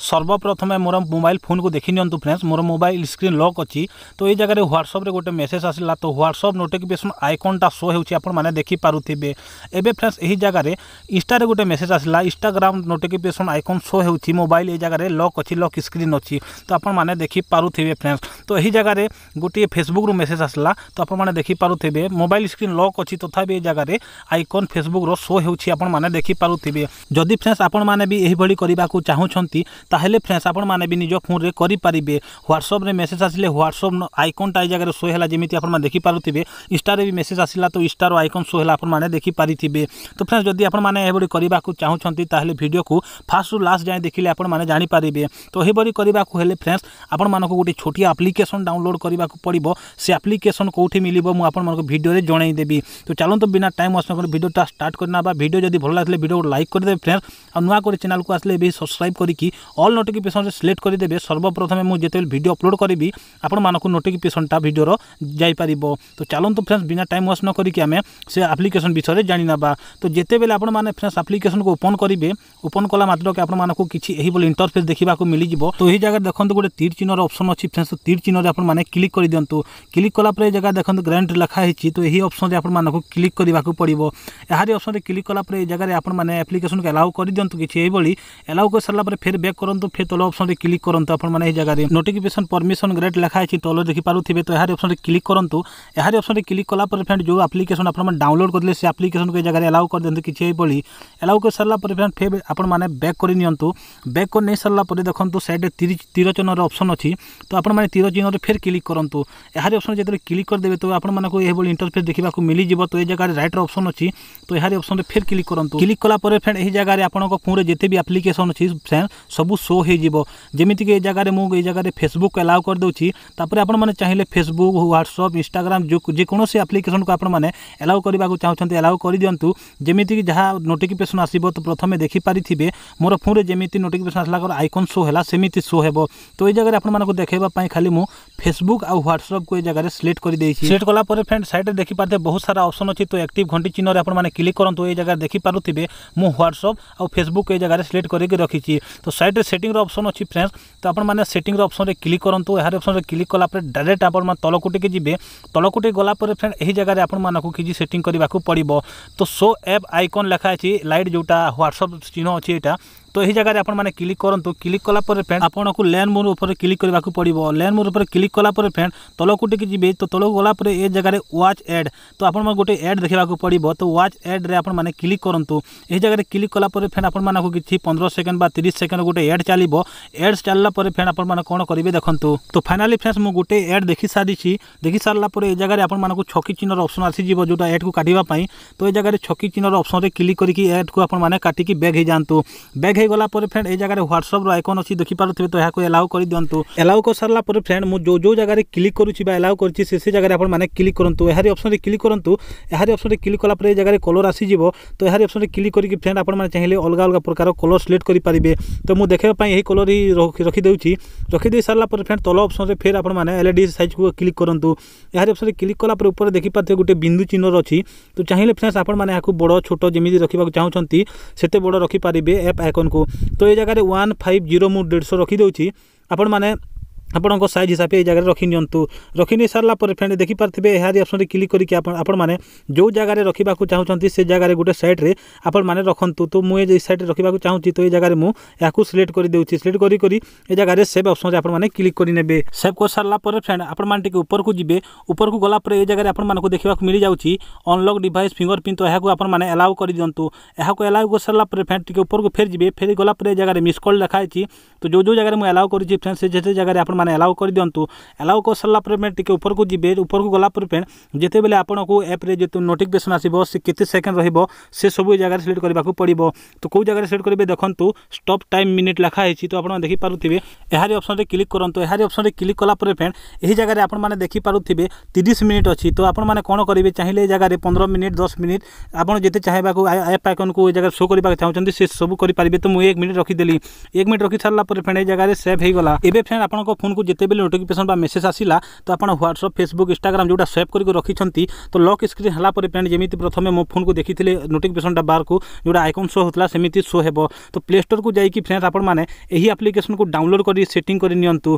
ସର୍ବପ୍ରଥମେ ମୋର ମୋବାଇଲ୍ ଫୋନ୍କୁ ଦେଖିନିଅନ୍ତୁ ଫ୍ରେଣ୍ଡସ୍ ମୋର ମୋବାଇଲ୍ ସ୍କ୍ରିନ୍ ଲକ୍ ଅଛି ତ ଏଇ ଜାଗାରେ ହ୍ୱାଟ୍ସଅପ୍ରେ ଗୋଟେ ମେସେଜ୍ ଆସିଲା ତ ହ୍ୱାଟ୍ସଅପ୍ ନୋଟିଫିକେସନ୍ ଆଇକନ୍ଟା ସୋ ହେଉଛି ଆପଣମାନେ ଦେଖିପାରୁଥିବେ ଏବେ ଫ୍ରେଣ୍ଡସ୍ ଏହି ଜାଗାରେ ଇନ୍ଷ୍ଟାରେ ଗୋଟେ ମେସେଜ୍ ଆସିଲା ଇନ୍ଷ୍ଟାଗ୍ରାମ୍ ନୋଟିଫିକେସନ୍ ଆଇକନ୍ ସୋ ହେଉଛି ମୋବାଇଲ୍ ଏଇ ଜାଗାରେ ଲକ୍ ଅଛି ଲକ୍ ସ୍କ୍ରିନ୍ ଅଛି ତ ଆପଣମାନେ ଦେଖିପାରୁଥିବେ ଫ୍ରେଣ୍ଡସ୍ ତ ଏହି ଜାଗାରେ ଗୋଟିଏ ଫେସବୁକ୍ରୁ ମେସେଜ୍ ଆସିଲା ତ ଆପଣମାନେ ଦେଖିପାରୁଥିବେ ମୋବାଇଲ୍ ସ୍କ୍ରିନ୍ ଲକ୍ ଅଛି ତଥାପି ଏଇ ଜାଗାରେ ଆଇକନ୍ ଫେସବୁକ୍ର ସୋ ହେଉଛି ଆପଣମାନେ ଦେଖିପାରୁଥିବେ ଯଦି ଫ୍ରେଣ୍ଡସ୍ ଆପଣମାନେ ବି ଏହିଭଳି କରିବାକୁ ଚାହୁଁଛନ୍ତି তাহলে ফ্রেন্ডস আপনার নিজ ফোনে করে হোয়াটসঅ্যাপে মেসেজ আসলে হোয়াটসঅ্যাপ আইকনটা এই জায়গায় শো হল যেমি আপনার দেখিপারে ইনস্টারে বি মেসেজ আসলা তো ইনস্টার আইকন শো হল আপনার দেখিপারে তো ফ্রেন্ডস যদি আপনার এভাবে করা চাহুমান তাহলে ভিডিওকে ফার্স্ট রু লাস্ট যায় দেখলে আপনার জাঁপারে তো এভাবে করা হলে ফ্রেন্ডস আপনার গোটে ছোটিয়া আপ্লিকেসন ডাউনলোড করা পড়ব সে আপ্লিকেসন কোটি মিলব মু আপনার ভিডিওরে জনাইদেবি তো চলতো বিনা টাইম ওয়াস্ট নকরি ভিডিওটা স্টার্ট করে নেবা ভিডিও যদি ভালো লাগলে ভিডিও লাইক করে দেবে ফ্রেন্ডস আর নয় করে চ্যানেলকে আসলে এবার সবসক্রাইব করি অল নোটিফিকেসনরে সিলেক্ট করেদেবে সর্বপ্রথমে মু যেতবে ভিডিও অপলোড করবি আপনার নোটিফিকেসনটা ভিডিওর যাইপার তো চালু ফ্রেন্ডস বিনা টাইম ওয়েস্ট নকি আমি সে আপ্লিকেসন বিষয়ে জাঁবা তো যেতবে আপনার ফ্রেন্ডস আপ্লিকেসন ওপন করবে ওপন কলা মাত্রকে আপনার কিছু এইভাবে ইন্টরফেস দেখা মিলিযোগ তো এই জায়গায় দেখুন গোটে তীর চিহ্নর অপসন অছি ফ্রেন্ডস তীর চিহ্নরে আপনার ক্লিক করে দিও ক্লিক কলাপরে এই জায়গায় দেখুন গ্রান্ট লেখা হয়েছি তো এই অপসনরে আপনার ক্লিক করা পড়ব এর অপসনরে ক্লিক কলাপরে এই জায়গায় আপনার আপ্লিকেসনকে এলাও করে দিও কিছু এইভাবে এলাও করে সারা পরে ফের ব্যাক କରନ୍ତୁ ଫେର୍ ତଳ ଅପସନ୍ରେ କ୍ଲିକ୍ କରନ୍ତୁ ଆପଣମାନେ ଏହି ଜାଗାରେ ନୋଟିଫିକେସନ୍ ପରମିସନ୍ ଗ୍ରେଟ୍ ଲେଖା ହେଇଛି ତଳ ଦେଖିପାରୁଥିବେ ତ ଏହାରି ଅପସନ୍ରେ କ୍ଲିକ୍ କରନ୍ତୁ ଏହାରି ଅପସନ୍ରେ କ୍ଲିକ୍ କଲା ପରେ ଫ୍ରେଣ୍ଡ ଯେଉଁ ଆପ୍ଲିକେସନ୍ ଆପଣମାନେ ଡାଉନଲୋଡ଼ କରିଦେଲେ ସେ ଆପ୍ଲିକେସନ୍କୁ ଏ ଜାଗାରେ ଆଲାଉ କରିଦିଅନ୍ତୁ କିଛି ଏହିଭଳି ଆଲାଉ କରିସାରିଲା ପରେ ଫ୍ରେଣ୍ଡ ଫେର୍ ଆପଣମାନେ ବ୍ୟାକ୍ କରିନିଅନ୍ତୁ ବ୍ୟାକ୍ କରି ନେଇସାରିଲା ପରେ ଦେଖନ୍ତୁ ସାଇଡ଼୍ରେ ତୀର ଚିହ୍ନର ଅପସନ୍ ଅଛି ତ ଆପଣମାନେ ତୀର ଚିହ୍ନରେ ଫେର୍ କ୍ଲିକ୍ କରନ୍ତୁ ଏହାରି ଅପସନ୍ ଯେତେବେଳେ କ୍ଲିକ୍ କରିଦେବେ ତ ଆପଣମାନଙ୍କୁ ଏହିଭଳି ଇଣ୍ଟରଫେସ୍ ଦେଖିବାକୁ ମିଳିଯିବ ତ ଏ ଜାଗାରେ ରାଇଟ୍ର ଅପସନ୍ ଅଛି ତ ଏହାରି ଅପସନ୍ରେ ଫେର୍ କ୍ଲିକ୍ କରନ୍ତୁ କ୍ଲିକ୍ କଲା ପରେ ଫ୍ରେଣ୍ଡ ଏହି ଜାଗାରେ ଆପଣଙ୍କ ଫୋନ୍ରେ ଯେତେ ବି ଆପ୍ଲିକେସନ୍ ଅଛି ଫ୍ରେଣ୍ଡ ସବୁ ସବୁ ଶୋ ହୋଇଯିବ ଯେମିତିକି ଏ ଜାଗାରେ ମୁଁ ଏଇ ଜାଗାରେ ଫେସବୁକ୍ ଆଲାଉ କରିଦେଉଛି ତାପରେ ଆପଣମାନେ ଚାହିଁଲେ ଫେସବୁକ୍ ହ୍ୱାଟ୍ସଅପ୍ ଇନଷ୍ଟାଗ୍ରାମ୍ ଯେକୌଣସି ଆପ୍ଲିକେସନ୍କୁ ଆପଣମାନେ ଆଲାଉ କରିବାକୁ ଚାହୁଁଛନ୍ତି ଆଲାଉ କରିଦିଅନ୍ତୁ ଯେମିତିକି ଯାହା ନୋଟିଫିକେସନ୍ ଆସିବ ତ ପ୍ରଥମେ ଦେଖିପାରିଥିବେ ମୋର ଫୋନ୍ରେ ଯେମିତି ନୋଟିଫିକେସନ୍ ଆସିଲା ମୋର ଆଇକନ୍ ଶୋ ହେଲା ସେମିତି ଶୋ ହେବ ତ ଏଇ ଜାଗାରେ ଆପଣମାନଙ୍କୁ ଦେଖାଇବା ପାଇଁ ଖାଲି ମୁଁ ଫେସବୁକ୍ ଆଉ ହ୍ୱାଟ୍ସଅପ୍କୁ ଏ ଜାଗାରେ ସିଲେକ୍ଟ କରିଦେଇଛି ସିଲେକ୍ଟ କଲା ପରେ ଫ୍ରେଣ୍ଡ ସାଇଡ଼୍ରେ ଦେଖିପାରିଥିବେ ବହୁତ ସାରା ଅପସନ୍ ଅଛି ତ ଆକ୍ଟିଭ୍ ଘଣ୍ଟି ଚିହ୍ନରେ ଆପଣମାନେ କ୍ଲିକ୍ କରନ୍ତୁ ଏଇ ଜାଗାରେ ଦେଖିପାରୁଥିବେ ମୁଁ ହ୍ୱାଟ୍ସଅପ୍ ଆଉ ଫେସବୁକ୍ ଏଇ ଜାଗାରେ ସିଲେକ୍ଟ କରିକି ରଖିଛି ତ ସାଇଡ଼୍ରେ ଗୋଟେ ସେଟିଂର ଅପସନ୍ ଅଛି ଫ୍ରେଣ୍ଡସ୍ ତ ଆପଣମାନେ ସେଟିଂର ଅପସନ୍ରେ କ୍ଲିକ୍ କରନ୍ତୁ ଏହାର ଅପସନ୍ରେ କ୍ଲିକ୍ କଲାପରେ ଡାଇରେକ୍ଟ ଆପଣମାନେ ତଳକୁ ଟିକେ ଯିବେ ତଳକୁ ଟିକେ ଗଲାପରେ ଫ୍ରେଣ୍ଡ ଏହି ଜାଗାରେ ଆପଣମାନଙ୍କୁ କିଛି ସେଟିଂ କରିବାକୁ ପଡ଼ିବ ତ ସୋ ଆପ୍ ଆଇକନ୍ ଲେଖା ଅଛି ଲାଇଟ୍ ଯେଉଁଟା ହ୍ୱାଟ୍ସଅପ୍ ଚିହ୍ନ ଅଛି ଏଇଟା তো এই জায়গায় আপনার ক্লিক করতু ক্লিক কলা পরে ফ্রেন্ড আপনার ল্যান্ড মুন উপরে ক্লিক করা পড়ব ল্যান্ড মুন উপরে ক্লিক কলা পরে ফ্রেন্ড তলকু টিকি যাবে তো তলকু গলা পরে এ জায়গায় ওয়াচ এড তো আপনার গোটে এড দেখা পড়ব তো ওয়াচ এড্রে আপনার ক্লিক করতু এই জায়গায় ক্লিক কলা পরে ফ্রেন্ড আপনার কিছু পনেরো সেকেন্ড বা তিরিশ সেকেন্ড গোটে এড চালব এড চালা পরে ফ্রেন্ড আপনার কোণ করবে দেখুন তো ফাইনালি ফ্রেন্ডস মু গোটে এড দেখি সারিছি দেখি সারা পরে এই জায়গায় আপনার ছকি চিহ্নর অপসন আসিযোগ যেটা এড্কু কাটবা তো এই জায়গায় ছকি চিহ্নর অপসনরে ক্লিক করি এড্কু আপনার কাটিকি ব্যাগ হয়ে যাতে ব্যাগ হয়ে গলা পরে ফ্রেন্ড এই জায়গায় হোয়াটসঅপ্র আইকন অছি দেখিপারে তো এখন এলাও করে দিও এলাও করসারা পরে ফ্রেন্ড মু যে যে জায়গায় ক্লিক করুছি বা এলাও করছি সে সে জায়গায় আপনার মানে ক্লিক করতু এর অপসনরে ক্লিক করতু এর অপসনরে ক্লিক কলাপরে এই জায়গায় কলর আসিযোগ তো এর অপসনরে ক্লিক করি ফ্রেন্ড আপনার চাইলে অলগা অলগা প্রকার কলর সিলেক্ট করে তো মু দেখা এই কলর হি রখিদেছি রখিদে সারা পরে ফ্রেন্ড তল অপসনরে ফের আপনার এলইডি সাইজকে ক্লিক করতু এর অপসনরে ক্লিক কলাপরে উপরে দেখিপারে গোটে বিন্দু চিহ্নর অছি তো চাইলে ফ্রেন্ডস আপনার বড় ছোট যেমি রাখা চাহুমান সেতে বড় রখিপারে এপ আইকন ଆପଣଙ୍କୁ ତ ଏଇ ଜାଗାରେ ୱାନ୍ ଫାଇଭ୍ ଜିରୋ ମୁଁ ଦେଢ଼ଶହ ରଖିଦେଉଛି ଆପଣମାନେ ଆପଣଙ୍କ ସାଇଜ୍ ହିସାବରେ ଏଇ ଜାଗାରେ ରଖିନିଅନ୍ତୁ ରଖିନେଇ ସାରିଲା ପରେ ଫ୍ରେଣ୍ଡ୍ ଦେଖିପାରୁଥିବେ ଏହାରି ଅପସନ୍ରେ କ୍ଲିକ୍ କରିକି ଆପଣ ଆପଣମାନେ ଯେଉଁ ଜାଗାରେ ରଖିବାକୁ ଚାହୁଁଛନ୍ତି ସେ ଜାଗାରେ ଗୋଟେ ସାଇଡ଼୍ରେ ଆପଣମାନେ ରଖନ୍ତୁ ତ ମୁଁ ଏଇ ସାଇଡ଼୍ରେ ରଖିବାକୁ ଚାହୁଁଛି ତ ଏଇ ଜାଗାରେ ମୁଁ ଏହାକୁ ସିଲେକ୍ଟ କରିଦେଉଛି ସିଲେକ୍ଟ କରି କରି ଏ ଜାଗାରେ ସେଭ୍ ଅପସନ୍ରେ ଆପଣମାନେ କ୍ଲିକ୍ କରିନେବେ ସେଭ୍ କରିସାରିଲା ପରେ ଫ୍ରେଣ୍ଡ୍ ଆପଣମାନେ ଟିକେ ଉପରକୁ ଯିବେ ଉପରକୁ ଗଲା ପରେ ଏ ଜାଗାରେ ଆପଣମାନଙ୍କୁ ଦେଖିବାକୁ ମିଳିଯାଉଛି ଅନଲକ୍ ଡିଭାଇସ୍ ଫିଙ୍ଗର ପ୍ରିଣ୍ଟ ତ ଏହାକୁ ଆପଣମାନେ ଆଲାଉ କରିଦିଅନ୍ତୁ ଏହାକୁ ଆଲାଉ କରିସାରିଲା ପରେ ଫ୍ରେଣ୍ଡ୍ ଟିକେ ଉପରକୁ ଫେରି ଯିବେ ଫେରି ଗଲା ପରେ ଏ ଜାଗାରେ ମିସ୍ କଲ୍ ଲେଖା ହେଇଛି ତ ଯେଉଁ ଯେଉଁ ଜାଗାରେ ମୁଁ ଆଲାଉ କରିଛି ଫ୍ରେଣ୍ଡ୍ ସେ ଯେତେ ଜାଗାରେ ଆପଣ मैंने एलाउ कर दिंतु एलाउ कर सारापर पर टी ऊपर को जी ऊपर को गलापर पे जितेबले बेले को एप्रे जो नोटिफिकेसन आसो से सेकेंड रसबू जगार सिलेक्ट करवाक पड़ो तो कौ जगह सिलेक्ट करेंगे देखो स्टप टाइम मिनिट लेखाई तो आप देखिपे यार अप्सन क्लिक करूँ यार अप्सन क्लिक कलापर फ्रेंड यही जगह आपने देखिपे तीस मिनिट अच्छी तो आपने कौन करेंगे चाहिए जगह पंद्रह मिनिट दस मिनिट आप जिते एप आइकन को जगह शो करके चाहते से सब करेंगे तो मुझे एक मिनिट रखीदेली एक मिनिट रखी सारापर फ्रेंड ये जगह सेव होगा एवं फ्रेंड आपको फोन ଆପଣଙ୍କୁ ଯେତେବେଳେ ନୋଟିଫିକେସନ୍ ବା ମେସେଜ୍ ଆସିଲା ତ ଆପଣ ହ୍ୱାଟ୍ସଅପ୍ ଫେସବୁକ୍ ଇନ୍ଷ୍ଟାଗ୍ରାମ୍ ଯେଉଁଟା ସେଭ୍ କରିକି ରଖିଛନ୍ତି ତ ଲକ୍ ସ୍କ୍ରିନ୍ ହେଲା ପରେ ପ୍ୟାଣ୍ଟ ଯେମିତି ପ୍ରଥମେ ମୋ ଫୋନ୍କୁ ଦେଖିଥିଲେ ନୋଟିଫିକେସନ୍ଟା ବାହାରକୁ ଯେଉଁଟା ଆଇକନ୍ ସୋ ହେଉଥିଲା ସେମିତି ସୋ ହେବ ତ ପ୍ଲେ ଷ୍ଟୋର୍କୁ ଯାଇକି ଫ୍ରେଣ୍ଡ ଆପଣମାନେ ଏହି ଆପ୍ଲିକେସନ୍କୁ ଡାଉନଲୋଡ଼୍ କରି ସେଟିଂ କରି ନିଅନ୍ତୁ